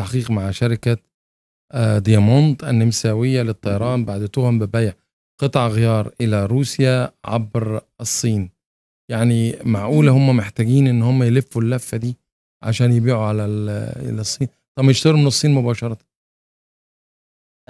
تحقيق مع شركة آه، دياموند النمساوية للطيران بعد تهم ببيع قطع غيار إلى روسيا عبر الصين يعني معقولة هم محتاجين إن هم يلفوا اللفة دي عشان يبيعوا على الصين طب يشتروا من الصين مباشرة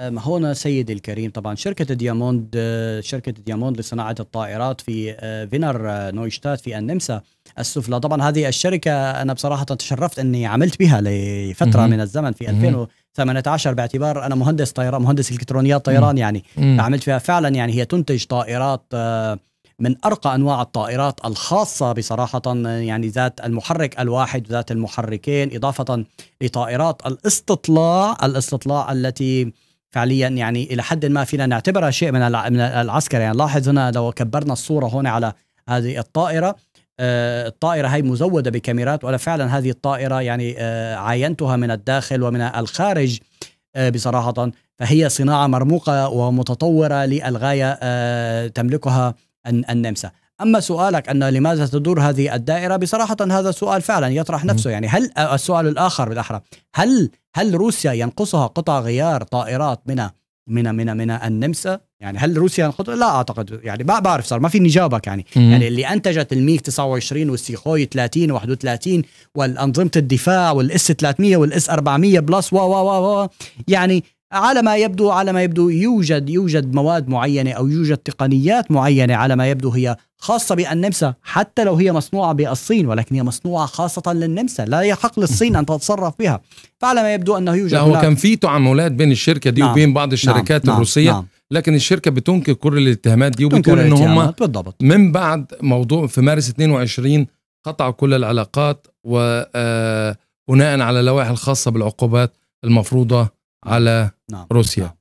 هنا سيد الكريم طبعا شركة دياموند شركة دياموند لصناعة الطائرات في آه، فينر آه، نويشتات في النمسا السفلى طبعا هذه الشركة أنا بصراحة تشرفت أني عملت بها لفترة من الزمن في 2018 باعتبار أنا مهندس طيران مهندس إلكترونيات طيران يعني عملت فيها فعلا يعني هي تنتج طائرات آه، من ارقى انواع الطائرات الخاصه بصراحه يعني ذات المحرك الواحد ذات المحركين اضافه لطائرات الاستطلاع الاستطلاع التي فعليا يعني الى حد ما فينا نعتبرها شيء من من العسكر يعني لاحظ هنا لو كبرنا الصوره هنا على هذه الطائره آه، الطائرة هي مزودة بكاميرات وأنا فعلا هذه الطائرة يعني آه، عاينتها من الداخل ومن الخارج آه، بصراحة فهي صناعة مرموقة ومتطورة للغاية تملكها النمسا أما سؤالك أن لماذا تدور هذه الدائرة بصراحة هذا سؤال فعلا يطرح نفسه يعني هل السؤال الآخر بالأحرى هل هل روسيا ينقصها قطع غيار طائرات من من من من النمسا يعني هل روسيا ينقصها؟ لا اعتقد يعني ما بعرف صار ما فيني جاوبك يعني مم. يعني اللي انتجت الميك 29 والسيخوي 30 و31 والانظمه الدفاع والاس 300 والاس 400 بلس و و و يعني على ما يبدو على ما يبدو يوجد يوجد مواد معينه او يوجد تقنيات معينه على ما يبدو هي خاصه بالنمسا حتى لو هي مصنوعه بالصين ولكن هي مصنوعه خاصه للنمسا لا يحق للصين ان تتصرف بها فعلى ما يبدو انه يوجد لا هو كان في تعاملات بين الشركه دي نعم وبين بعض نعم. الشركات نعم الروسيه نعم لكن الشركه بتنكر كل الاتهامات دي وبتقول ان هم بالضبط. من بعد موضوع في مارس 22 قطعوا كل العلاقات وبناء آه، على اللوائح الخاصه بالعقوبات المفروضه على نعم. روسيا نعم.